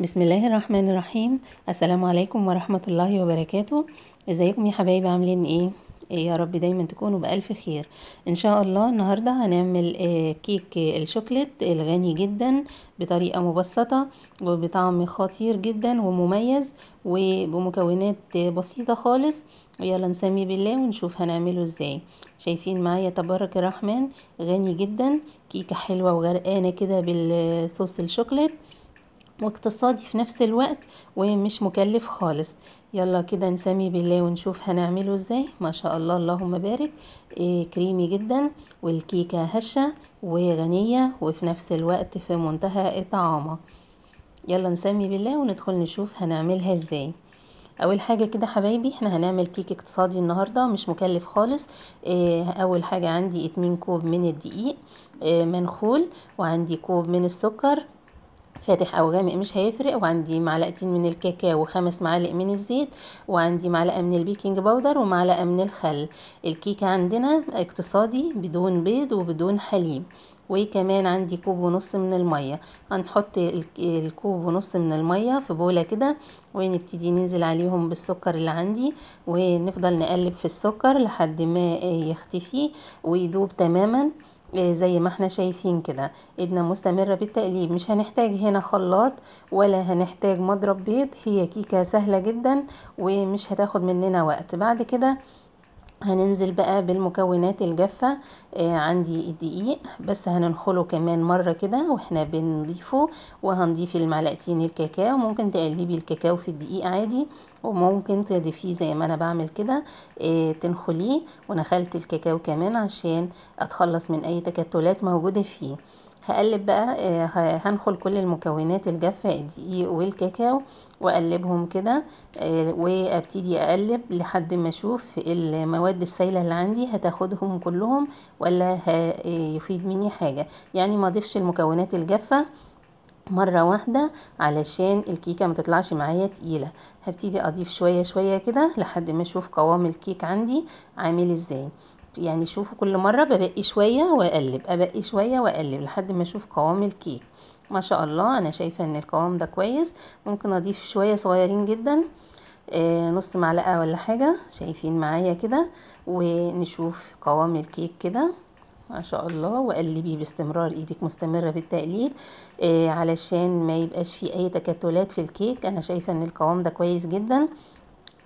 بسم الله الرحمن الرحيم السلام عليكم ورحمة الله وبركاته ازيكم يا حبايبي عاملين ايه, إيه يا رب دايما تكونوا بألف خير ان شاء الله النهاردة هنعمل آه، كيك الشوكلت الغني جدا بطريقة مبسطة وبطعم خطير جدا ومميز وبمكونات بسيطة خالص يلا نسمي بالله ونشوف هنعمله ازاي شايفين معايا تبارك الرحمن غني جدا كيكة حلوة وغرقانة كده بالصوص الشوكلت واقتصادي في نفس الوقت ومش مكلف خالص يلا كده نسمي بالله ونشوف هنعمله ازاي ما شاء الله اللهم بارك إيه كريمي جدا والكيكة هشة وغنية وفي نفس الوقت في منتهى الطعامة يلا نسمي بالله وندخل نشوف هنعملها ازاي اول حاجه كده حبايبي احنا هنعمل كيك اقتصادي النهارده مش مكلف خالص ايه اول حاجه عندي اتنين كوب من الدقيق ايه منخول وعندي كوب من السكر فاتح او غامق مش هيفرق وعندي معلقتين من الكاكاو وخمس معالق من الزيت وعندي معلقه من البيكنج باودر ومعلقه من الخل الكيكه عندنا اقتصادي بدون بيض وبدون حليب وكمان عندي كوب ونص من المية هنحط الكوب ونص من المية في بولة كده ونبتدي ننزل عليهم بالسكر اللي عندي ونفضل نقلب في السكر لحد ما يختفي ويدوب تماما زي ما احنا شايفين كده ايدنا مستمرة بالتقليب مش هنحتاج هنا خلاط ولا هنحتاج مضرب بيض هي كيكة سهلة جدا ومش هتاخد مننا وقت بعد كده هننزل بقى بالمكونات الجافة آه عندي الدقيق بس هننخله كمان مرة كده واحنا بنضيفه وهنضيف المعلقتين الكاكاو ممكن تقلبي الكاكاو في الدقيق عادي وممكن تضيفيه زي ما انا بعمل كده آه تنخليه ونخلت الكاكاو كمان عشان اتخلص من اي تكتلات موجودة فيه هقلب بقى آه، هنخل كل المكونات الجافة الدقيق والكاكاو واقلبهم كده آه، وابتدي اقلب لحد ما اشوف المواد السائله اللي عندي هتاخدهم كلهم ولا هيفيد آه، مني حاجه يعني ما اضيفش المكونات الجافه مره واحده علشان الكيكه ما تطلعش معايا تقيله هبتدي اضيف شويه شويه كده لحد ما اشوف قوام الكيك عندي عامل ازاي يعني شوفوا كل مرة ببقي شوية واقلب ابقي شوية واقلب لحد ما اشوف قوام الكيك ما شاء الله انا شايفة ان القوام ده كويس ممكن اضيف شوية صغيرين جدا آه نص معلقة ولا حاجة شايفين معايا كده ونشوف قوام الكيك كده ما شاء الله وقلبي باستمرار ايدك مستمره بالتقليب آه علشان ما يبقاش فيه اي تكتلات في الكيك انا شايفه ان القوام ده كويس جدا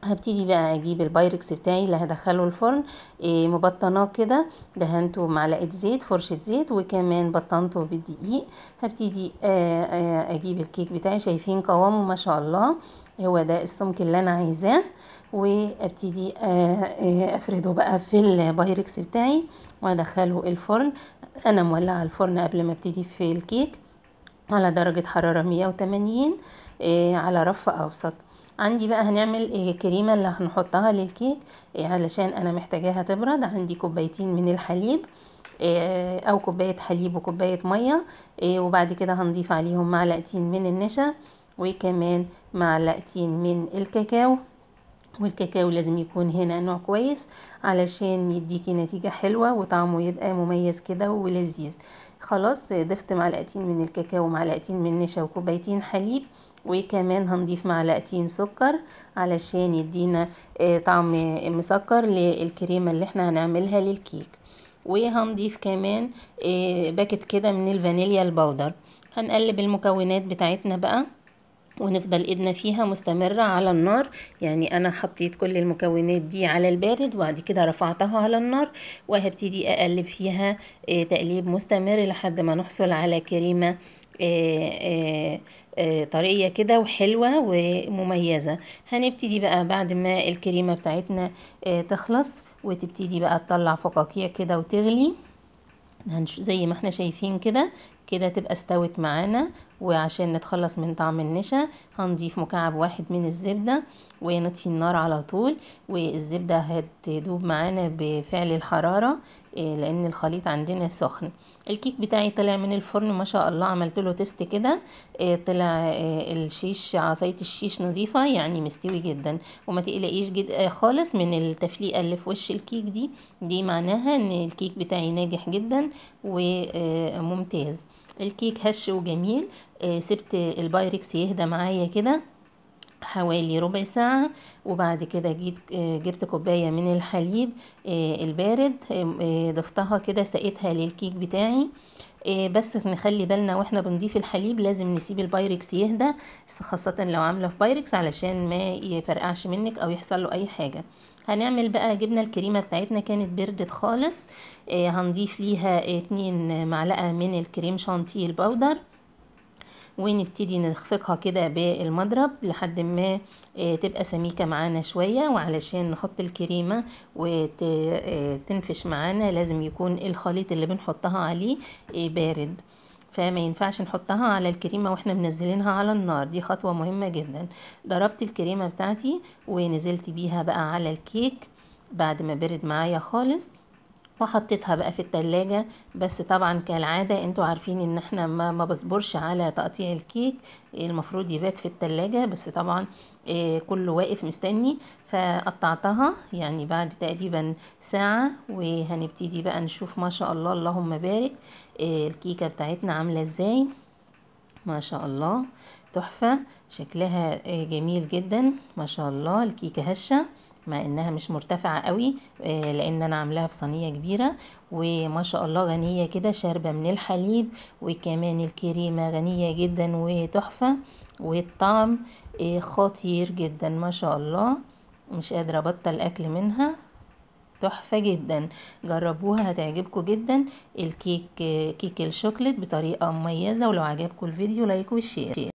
هبتدي بقى اجيب البايركس بتاعي اللي هدخله الفرن إيه مبطناه كده دهنته بمعلقه زيت فرشه زيت وكمان بطنته بالدقيق هبتدي آه، آه، اجيب الكيك بتاعي شايفين قوامه ما شاء الله هو ده السمك اللي انا عايزاه وابتدي آه، افرده بقى في البايركس بتاعي وادخله الفرن انا مولعه الفرن قبل ما ابتدي في الكيك على درجه حراره 180 على رف اوسط عندي بقى هنعمل الكريمه آه، اللي هنحطها للكيك آه، علشان أنا محتاجاها تبرد عندي كوبايتين من الحليب آه، أو كوباية حليب وكوباية مية وبعد كده هنضيف عليهم معلقتين من النشا وكمان معلقتين من الكاكاو والكاكاو لازم يكون هنا نوع كويس علشان يديكي نتيجة حلوة وطعمه يبقى مميز كده ولذيذ خلاص ضفت معلقتين من الكاكاو ومعلقتين من نشا وكوبايتين حليب وكمان هنضيف معلقتين سكر علشان يدينا آه، طعم آه، مسكر للكريمة اللي احنا هنعملها للكيك وهنضيف كمان آه، باكت كده من الفانيليا البودر هنقلب المكونات بتاعتنا بقى ونفضل ايدنا فيها مستمرة على النار يعني انا حطيت كل المكونات دي على البارد وبعد كده رفعتها على النار وهبتدي اقلب فيها تقليب مستمر لحد ما نحصل على كريمة آه، آه، آه، طريه كده وحلوه ومميزه هنبتدي بقى بعد ما الكريمه بتاعتنا تخلص وتبتدي بقى تطلع فقاقيع كده وتغلي زي ما احنا شايفين كده كده تبقى استوت معانا وعشان نتخلص من طعم النشا هنضيف مكعب واحد من الزبدة ونطفي النار على طول والزبدة هتدوب معانا بفعل الحرارة آه، لان الخليط عندنا سخن الكيك بتاعي طلع من الفرن ما شاء الله عملت له تيست كده آه، طلع آه، الشيش عصايه الشيش نظيفه يعني مستوي جدا وما تقلقيش جد خالص من التفليقه اللي في وش الكيك دي دي معناها ان الكيك بتاعي ناجح جدا وممتاز الكيك هش وجميل سبت البايركس يهدى معايا كده حوالي ربع ساعة وبعد كده جيت آه، جبت كوباية من الحليب آه، البارد آه، ضفتها كده سقيتها للكيك بتاعي بس نخلي بالنا واحنا بنضيف الحليب لازم نسيب البايركس يهدى خاصة لو عاملة في بايركس علشان ما يفرقعش منك او يحصل له اي حاجة هنعمل بقى جبنة الكريمة بتاعتنا كانت بردت خالص هنضيف ليها اتنين معلقة من الكريم شانتيه البودر ونبتدي نخفقها كده بالمضرب لحد ما آه، تبقى سميكة معانا شوية وعلشان نحط الكريمة وتنفش آه، معانا لازم يكون الخليط اللي بنحطها عليه آه، بارد فما ينفعش نحطها على الكريمة واحنا منزلينها على النار دي خطوة مهمة جدا ضربت الكريمة بتاعتي ونزلت بيها بقى على الكيك بعد ما برد معايا خالص فحطيتها بقى في التلاجة بس طبعا كالعادة انتوا عارفين ان احنا ما, ما بصبرش على تقطيع الكيك المفروض يبات في التلاجة بس طبعا آه، كله واقف مستني فقطعتها يعني بعد تقريبا ساعة وهنبتدي بقى نشوف ما شاء الله اللهم بارك آه، الكيكة بتاعتنا عاملة ازاي ما شاء الله تحفة شكلها آه، جميل جدا ما شاء الله الكيكة هشة مع انها مش مرتفعة قوي آه، لان انا عاملاها في صينية كبيرة وما شاء الله غنية كده شاربة من الحليب وكمان الكريمة غنية جدا وتحفة والطعم آه، خطير جدا ما شاء الله مش قادرة ابطل اكل منها تحفة جدا جربوها هتعجبكم جدا الكيك آه، كيك الشوكليت بطريقة مميزة ولو عجبكم الفيديو لايك وشير